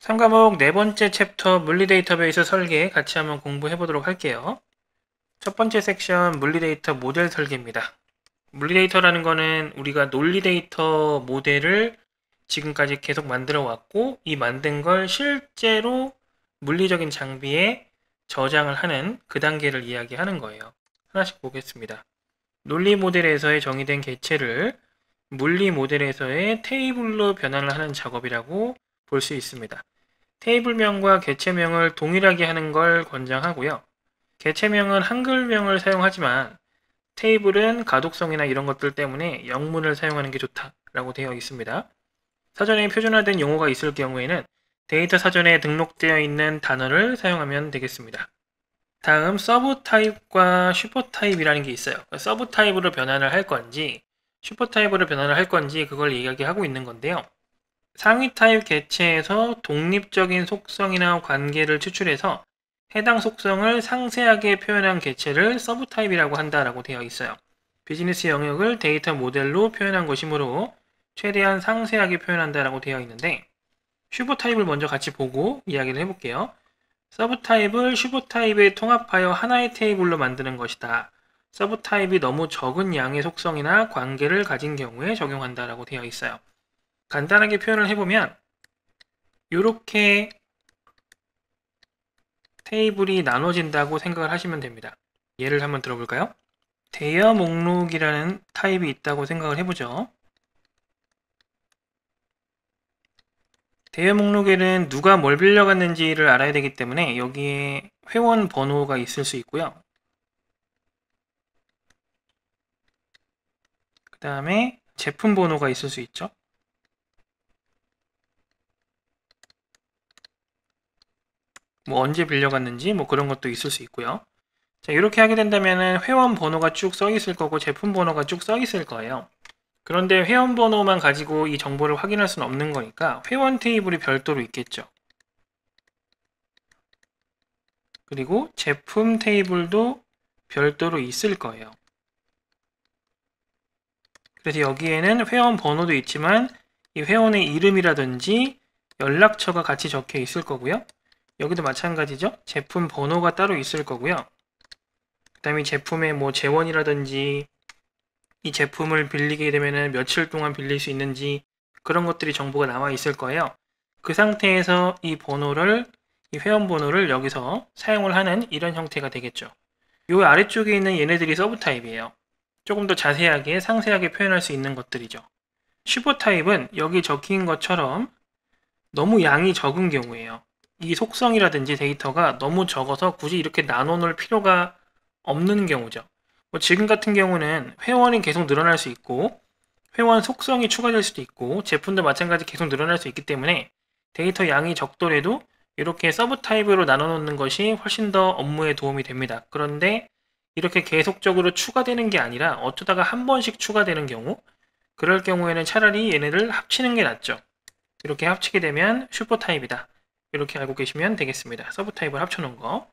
3과목 네 번째 챕터 물리 데이터베이스 설계 같이 한번 공부해 보도록 할게요. 첫 번째 섹션 물리 데이터 모델 설계입니다. 물리 데이터라는 거는 우리가 논리 데이터 모델을 지금까지 계속 만들어 왔고 이 만든 걸 실제로 물리적인 장비에 저장을 하는 그 단계를 이야기하는 거예요. 하나씩 보겠습니다. 논리 모델에서의 정의된 개체를 물리 모델에서의 테이블로 변환을 하는 작업이라고 볼수 있습니다. 테이블명과 개체명을 동일하게 하는 걸 권장하고요. 개체명은 한글명을 사용하지만 테이블은 가독성이나 이런 것들 때문에 영문을 사용하는 게 좋다라고 되어 있습니다. 사전에 표준화된 용어가 있을 경우에는 데이터 사전에 등록되어 있는 단어를 사용하면 되겠습니다. 다음 서브 타입과 슈퍼 타입이라는 게 있어요. 서브 타입으로 변환을 할 건지 슈퍼 타입으로 변환을 할 건지 그걸 이야기하고 있는 건데요. 상위 타입 개체에서 독립적인 속성이나 관계를 추출해서 해당 속성을 상세하게 표현한 개체를 서브 타입이라고 한다라고 되어 있어요. 비즈니스 영역을 데이터 모델로 표현한 것이므로 최대한 상세하게 표현한다라고 되어 있는데 슈보 타입을 먼저 같이 보고 이야기를 해볼게요. 서브 타입을 슈보 타입에 통합하여 하나의 테이블로 만드는 것이다. 서브 타입이 너무 적은 양의 속성이나 관계를 가진 경우에 적용한다라고 되어 있어요. 간단하게 표현을 해보면 이렇게 테이블이 나눠진다고 생각을 하시면 됩니다. 예를 한번 들어볼까요? 대여 목록이라는 타입이 있다고 생각을 해보죠. 대여 목록에는 누가 뭘 빌려갔는지를 알아야 되기 때문에 여기에 회원 번호가 있을 수 있고요. 그 다음에 제품 번호가 있을 수 있죠. 뭐 언제 빌려갔는지 뭐 그런 것도 있을 수 있고요. 자, 이렇게 하게 된다면 회원 번호가 쭉써 있을 거고 제품 번호가 쭉써 있을 거예요. 그런데 회원 번호만 가지고 이 정보를 확인할 수는 없는 거니까 회원 테이블이 별도로 있겠죠. 그리고 제품 테이블도 별도로 있을 거예요. 그래서 여기에는 회원 번호도 있지만 이 회원의 이름이라든지 연락처가 같이 적혀 있을 거고요. 여기도 마찬가지죠. 제품 번호가 따로 있을 거고요. 그 다음에 제품의 뭐 재원이라든지 이 제품을 빌리게 되면 며칠 동안 빌릴 수 있는지 그런 것들이 정보가 남아 있을 거예요. 그 상태에서 이 번호를 이 회원 번호를 여기서 사용을 하는 이런 형태가 되겠죠. 이 아래쪽에 있는 얘네들이 서브 타입이에요. 조금 더 자세하게 상세하게 표현할 수 있는 것들이죠. 슈퍼 타입은 여기 적힌 것처럼 너무 양이 적은 경우에요. 이 속성이라든지 데이터가 너무 적어서 굳이 이렇게 나눠놓을 필요가 없는 경우죠. 뭐 지금 같은 경우는 회원이 계속 늘어날 수 있고 회원 속성이 추가될 수도 있고 제품도 마찬가지 계속 늘어날 수 있기 때문에 데이터 양이 적더라도 이렇게 서브 타입으로 나눠놓는 것이 훨씬 더 업무에 도움이 됩니다. 그런데 이렇게 계속적으로 추가되는 게 아니라 어쩌다가 한 번씩 추가되는 경우 그럴 경우에는 차라리 얘네를 합치는 게 낫죠. 이렇게 합치게 되면 슈퍼 타입이다. 이렇게 알고 계시면 되겠습니다. 서브 타입을 합쳐놓은 거.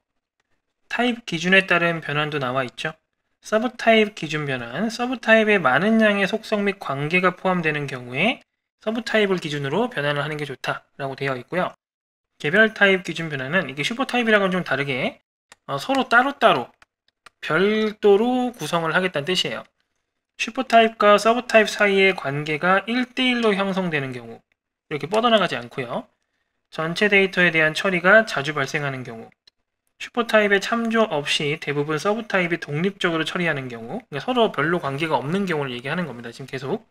타입 기준에 따른 변환도 나와 있죠. 서브 타입 기준 변환, 서브 타입에 많은 양의 속성 및 관계가 포함되는 경우에 서브 타입을 기준으로 변환을 하는 게 좋다라고 되어 있고요. 개별 타입 기준 변환은 이게 슈퍼 타입이랑은 좀 다르게 어, 서로 따로따로 별도로 구성을 하겠다는 뜻이에요. 슈퍼 타입과 서브 타입 사이의 관계가 1대1로 형성되는 경우 이렇게 뻗어나가지 않고요. 전체 데이터에 대한 처리가 자주 발생하는 경우 슈퍼타입의 참조 없이 대부분 서브타입이 독립적으로 처리하는 경우 그러니까 서로 별로 관계가 없는 경우를 얘기하는 겁니다. 지금 계속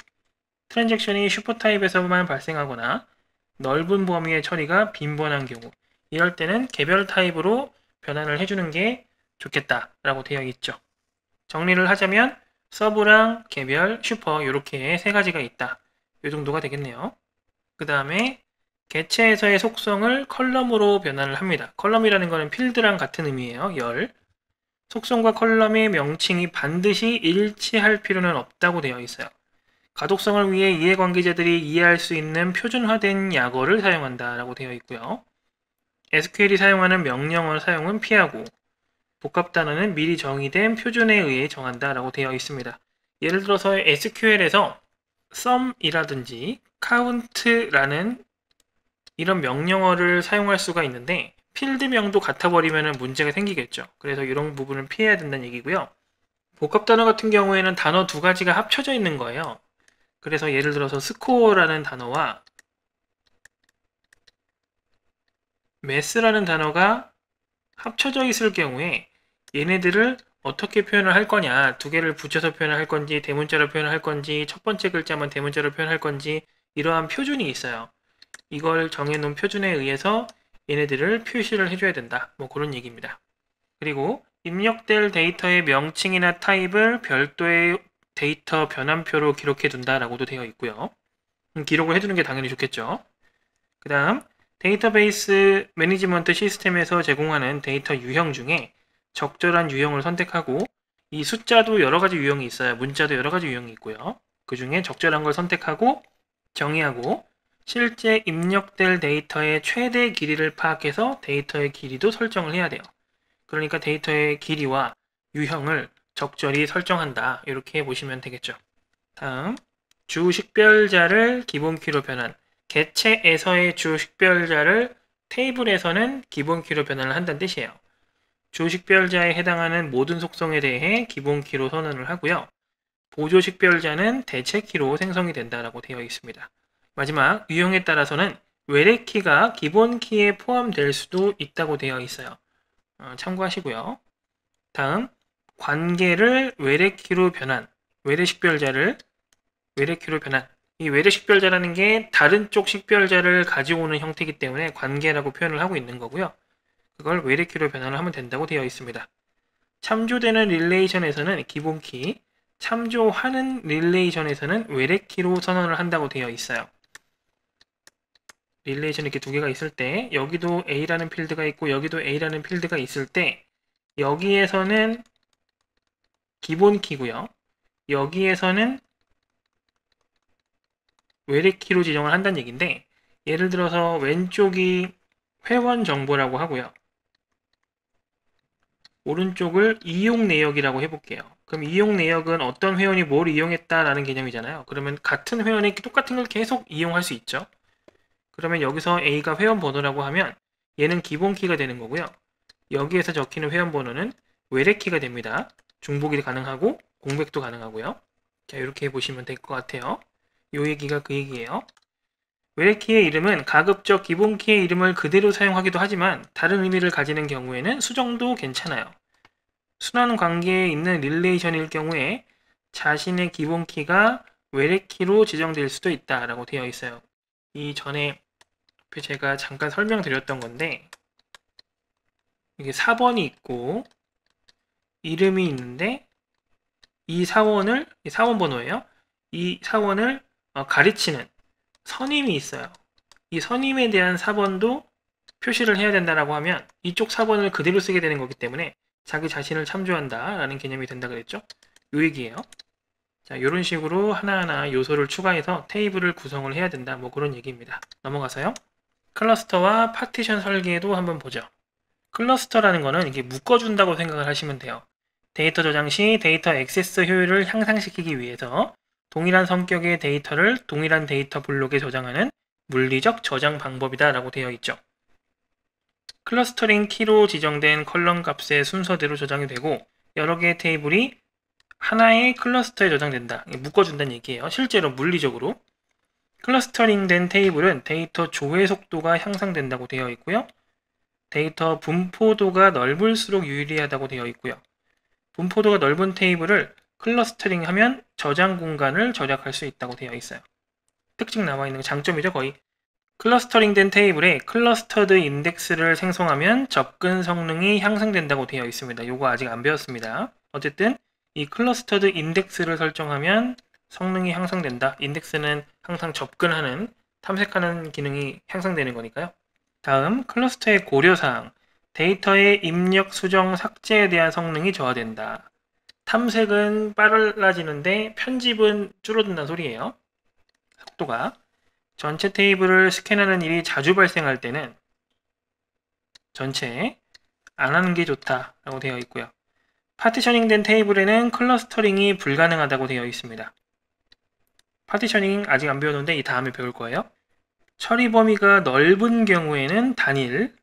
트랜잭션이 슈퍼타입에서만 발생하거나 넓은 범위의 처리가 빈번한 경우 이럴 때는 개별 타입으로 변환을 해주는 게 좋겠다라고 되어 있죠. 정리를 하자면 서브랑 개별, 슈퍼 이렇게 세 가지가 있다. 이 정도가 되겠네요. 그 다음에 개체에서의 속성을 컬럼으로 변환을 합니다. 컬럼이라는 것은 필드랑 같은 의미예요. 열. 속성과 컬럼의 명칭이 반드시 일치할 필요는 없다고 되어 있어요. 가독성을 위해 이해관계자들이 이해할 수 있는 표준화된 약어를 사용한다라고 되어 있고요. SQL이 사용하는 명령어 사용은 피하고 복합 단어는 미리 정의된 표준에 의해 정한다라고 되어 있습니다. 예를 들어서 SQL에서 sum이라든지 count라는 이런 명령어를 사용할 수가 있는데 필드명도 같아버리면 문제가 생기겠죠. 그래서 이런 부분을 피해야 된다는 얘기고요. 복합 단어 같은 경우에는 단어 두 가지가 합쳐져 있는 거예요. 그래서 예를 들어서 스코어라는 단어와 매스라는 단어가 합쳐져 있을 경우에 얘네들을 어떻게 표현을 할 거냐 두 개를 붙여서 표현을 할 건지 대문자로 표현을 할 건지 첫 번째 글자만 대문자로 표현할 건지 이러한 표준이 있어요 이걸 정해놓은 표준에 의해서 얘네들을 표시를 해줘야 된다. 뭐 그런 얘기입니다. 그리고 입력될 데이터의 명칭이나 타입을 별도의 데이터 변환표로 기록해둔다라고도 되어 있고요. 음, 기록을 해두는 게 당연히 좋겠죠. 그 다음 데이터베이스 매니지먼트 시스템에서 제공하는 데이터 유형 중에 적절한 유형을 선택하고 이 숫자도 여러 가지 유형이 있어요. 문자도 여러 가지 유형이 있고요. 그 중에 적절한 걸 선택하고 정의하고 실제 입력될 데이터의 최대 길이를 파악해서 데이터의 길이도 설정을 해야 돼요. 그러니까 데이터의 길이와 유형을 적절히 설정한다. 이렇게 보시면 되겠죠. 다음, 주 식별자를 기본키로 변환, 개체에서의 주 식별자를 테이블에서는 기본키로 변환을 한다는 뜻이에요. 주 식별자에 해당하는 모든 속성에 대해 기본키로 선언을 하고요. 보조 식별자는 대체키로 생성이 된다라고 되어 있습니다. 마지막 유형에 따라서는 외래 키가 기본 키에 포함될 수도 있다고 되어 있어요. 어, 참고하시고요. 다음 관계를 외래 키로 변환, 외래 식별자를 외래 키로 변환. 이 외래 식별자라는 게 다른 쪽 식별자를 가지고오는 형태이기 때문에 관계라고 표현을 하고 있는 거고요. 그걸 외래 키로 변환을 하면 된다고 되어 있습니다. 참조되는 릴레이션에서는 기본 키, 참조하는 릴레이션에서는 외래 키로 선언을 한다고 되어 있어요. 릴레이션 이렇게 두 개가 있을 때 여기도 A라는 필드가 있고 여기도 A라는 필드가 있을 때 여기에서는 기본 키고요. 여기에서는 외래키로 지정을 한다는 얘기인데 예를 들어서 왼쪽이 회원 정보라고 하고요. 오른쪽을 이용 내역이라고 해볼게요. 그럼 이용 내역은 어떤 회원이 뭘 이용했다라는 개념이잖아요. 그러면 같은 회원이 똑같은 걸 계속 이용할 수 있죠. 그러면 여기서 A가 회원번호라고 하면 얘는 기본키가 되는 거고요. 여기에서 적히는 회원번호는 외래키가 됩니다. 중복이 가능하고 공백도 가능하고요. 자 이렇게 보시면 될 것 같아요. 요 얘기가 그 얘기예요. 외래키의 이름은 가급적 기본키의 이름을 그대로 사용하기도 하지만 다른 의미를 가지는 경우에는 수정도 괜찮아요. 순환 관계에 있는 릴레이션일 경우에 자신의 기본키가 외래키로 지정될 수도 있다라고 되어 있어요. 이전에 그 제가 잠깐 설명드렸던 건데 이게 4번이 있고 이름이 있는데 이 사원을 이 사원 번호예요. 이 사원을 어, 가르치는 선임이 있어요. 이 선임에 대한 사번도 표시를 해야 된다라고 하면 이쪽 사번을 그대로 쓰게 되는 거기 때문에 자기 자신을 참조한다라는 개념이 된다 그랬죠. 요 얘기예요. 자, 이런 식으로 하나하나 요소를 추가해서 테이블을 구성을 해야 된다. 뭐 그런 얘기입니다. 넘어가서요. 클러스터와 파티션 설계도 한번 보죠. 클러스터라는 거는 이게 묶어준다고 생각을 하시면 돼요. 데이터 저장 시 데이터 액세스 효율을 향상시키기 위해서 동일한 성격의 데이터를 동일한 데이터 블록에 저장하는 물리적 저장 방법이다 라고 되어 있죠. 클러스터링 키로 지정된 컬럼 값의 순서대로 저장이 되고 여러 개의 테이블이 하나의 클러스터에 저장된다. 묶어준다는 얘기예요. 실제로 물리적으로. 클러스터링된 테이블은 데이터 조회 속도가 향상된다고 되어 있고요. 데이터 분포도가 넓을수록 유리하다고 되어 있고요. 분포도가 넓은 테이블을 클러스터링하면 저장 공간을 절약할 수 있다고 되어 있어요. 특징 남아 있는 장점이죠, 거의. 클러스터링된 테이블에 클러스터드 인덱스를 생성하면 접근 성능이 향상된다고 되어 있습니다. 요거 아직 안 배웠습니다. 어쨌든 이 클러스터드 인덱스를 설정하면 성능이 향상된다. 인덱스는 항상 접근하는, 탐색하는 기능이 향상되는 거니까요. 다음, 클러스터의 고려사항. 데이터의 입력, 수정, 삭제에 대한 성능이 저하된다. 탐색은 빨라지는데 편집은 줄어든다는 소리예요. 속도가. 전체 테이블을 스캔하는 일이 자주 발생할 때는 전체 안 하는 게 좋다라고 되어 있고요. 파티셔닝 된 테이블에는 클러스터링이 불가능하다고 되어 있습니다. 파티셔닝 아직 안 배웠는데 이 다음에 배울 거예요. 처리 범위가 넓은 경우에는 단일,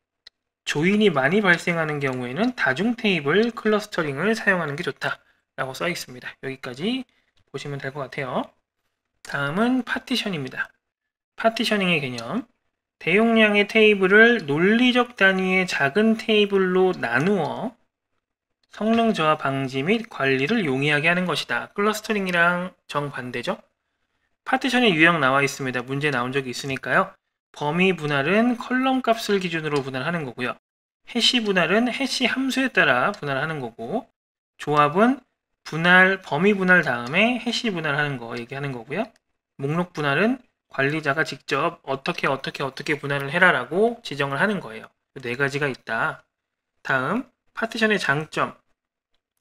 조인이 많이 발생하는 경우에는 다중 테이블 클러스터링을 사용하는 게 좋다라고 써 있습니다. 여기까지 보시면 될 것 같아요. 다음은 파티셔닝입니다 파티셔닝의 개념. 대용량의 테이블을 논리적 단위의 작은 테이블로 나누어 성능 저하 방지 및 관리를 용이하게 하는 것이다. 클러스터링이랑 정반대죠? 파티션의 유형 나와 있습니다. 문제 나온 적이 있으니까요. 범위 분할은 컬럼 값을 기준으로 분할하는 거고요. 해시 분할은 해시 함수에 따라 분할하는 거고 조합은 분할, 범위 분할 다음에 해시 분할하는 거 얘기하는 거고요. 목록 분할은 관리자가 직접 어떻게 어떻게 어떻게 분할을 해라라고 지정을 하는 거예요. 그 네 가지가 있다. 다음 파티션의 장점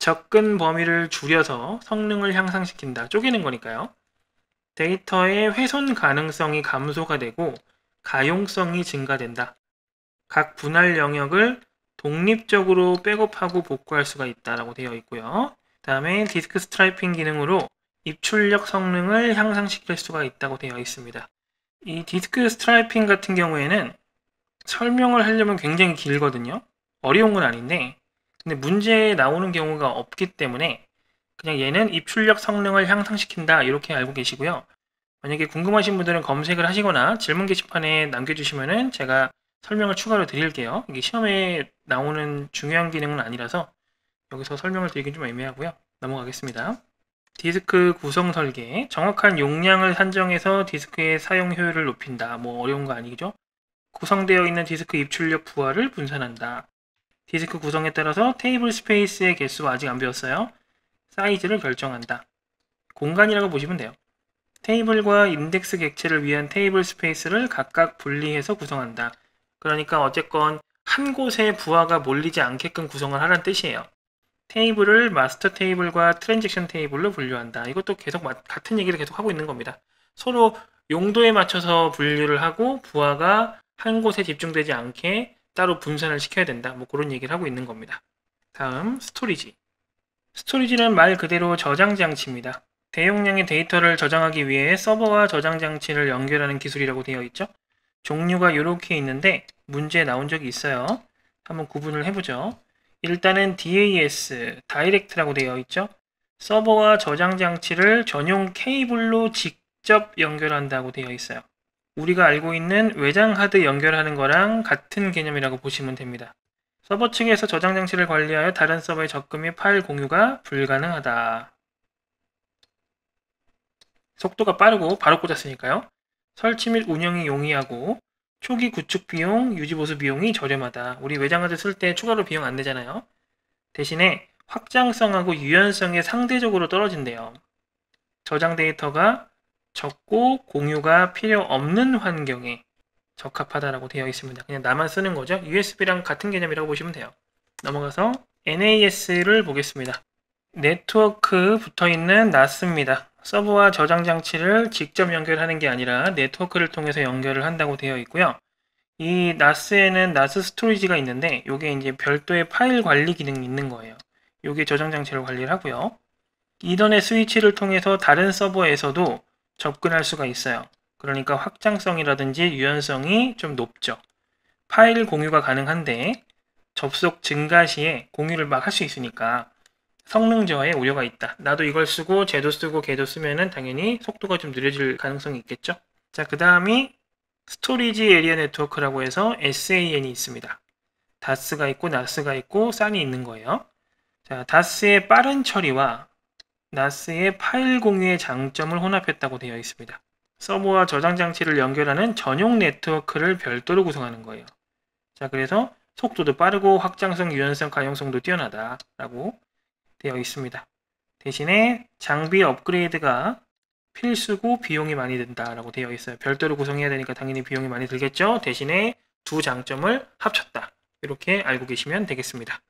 접근 범위를 줄여서 성능을 향상시킨다. 쪼개는 거니까요. 데이터의 훼손 가능성이 감소가 되고 가용성이 증가된다. 각 분할 영역을 독립적으로 백업하고 복구할 수가 있다라고 되어 있고요. 다음에 디스크 스트라이핑 기능으로 입출력 성능을 향상시킬 수가 있다고 되어 있습니다. 이 디스크 스트라이핑 같은 경우에는 설명을 하려면 굉장히 길거든요. 어려운 건 아닌데 근데 문제 에 나오는 경우가 없기 때문에 그냥 얘는 입출력 성능을 향상시킨다 이렇게 알고 계시고요. 만약에 궁금하신 분들은 검색을 하시거나 질문 게시판에 남겨주시면은 제가 설명을 추가로 드릴게요. 이게 시험에 나오는 중요한 기능은 아니라서 여기서 설명을 드리긴 좀 애매하고요. 넘어가겠습니다. 디스크 구성 설계, 정확한 용량을 산정해서 디스크의 사용 효율을 높인다. 뭐 어려운 거 아니죠? 구성되어 있는 디스크 입출력 부하를 분산한다. 디스크 구성에 따라서 테이블 스페이스의 개수 아직 안 배웠어요. 사이즈를 결정한다. 공간이라고 보시면 돼요. 테이블과 인덱스 객체를 위한 테이블 스페이스를 각각 분리해서 구성한다. 그러니까 어쨌건 한 곳에 부하가 몰리지 않게끔 구성을 하라는 뜻이에요. 테이블을 마스터 테이블과 트랜잭션 테이블로 분류한다. 이것도 계속 같은 얘기를 계속 하고 있는 겁니다. 서로 용도에 맞춰서 분류를 하고 부하가 한 곳에 집중되지 않게 따로 분산을 시켜야 된다. 뭐 그런 얘기를 하고 있는 겁니다. 다음 스토리지. 스토리지는 말 그대로 저장 장치입니다. 대용량의 데이터를 저장하기 위해 서버와 저장 장치를 연결하는 기술이라고 되어 있죠. 종류가 이렇게 있는데 문제 나온 적이 있어요. 한번 구분을 해보죠. 일단은 DAS, d i r e c t 라고 되어 있죠. 서버와 저장 장치를 전용 케이블로 직접 연결한다고 되어 있어요. 우리가 알고 있는 외장 하드 연결하는 거랑 같은 개념이라고 보시면 됩니다. 서버 층에서 저장 장치를 관리하여 다른 서버의 접근 및 파일 공유가 불가능하다. 속도가 빠르고 바로 꽂았으니까요. 설치 및 운영이 용이하고 초기 구축 비용, 유지보수 비용이 저렴하다. 우리 외장하드 쓸 때 추가로 비용 안 내잖아요. 대신에 확장성하고 유연성이 상대적으로 떨어진대요. 저장 데이터가 적고 공유가 필요 없는 환경에 적합하다라고 되어 있습니다. 그냥 나만 쓰는 거죠. USB랑 같은 개념이라고 보시면 돼요. 넘어가서 NAS를 보겠습니다. 네트워크 붙어 있는 NAS입니다. 서버와 저장 장치를 직접 연결하는 게 아니라 네트워크를 통해서 연결을 한다고 되어 있고요. 이 NAS에는 NAS 스토리지가 있는데 이게 이제 별도의 파일 관리 기능이 있는 거예요. 이게 저장 장치를 관리를 하고요. 이더넷 스위치를 통해서 다른 서버에서도 접근할 수가 있어요. 그러니까 확장성이라든지 유연성이 좀 높죠. 파일 공유가 가능한데 접속 증가 시에 공유를 막 할 수 있으니까 성능 저하에 우려가 있다. 나도 이걸 쓰고 쟤도 쓰고 걔도 쓰면은 당연히 속도가 좀 느려질 가능성이 있겠죠. 자, 그 다음이 스토리지 에리어 네트워크라고 해서 SAN이 있습니다. 다스가 있고 나스가 있고 산이 있는 거예요. 자, 다스의 빠른 처리와 나스의 파일 공유의 장점을 혼합했다고 되어 있습니다. 서버와 저장 장치를 연결하는 전용 네트워크를 별도로 구성하는 거예요. 자, 그래서 속도도 빠르고 확장성, 유연성, 가용성도 뛰어나다라고 되어 있습니다. 대신에 장비 업그레이드가 필수고 비용이 많이 든다라고 되어 있어요. 별도로 구성해야 되니까 당연히 비용이 많이 들겠죠. 대신에 두 장점을 합쳤다. 이렇게 알고 계시면 되겠습니다.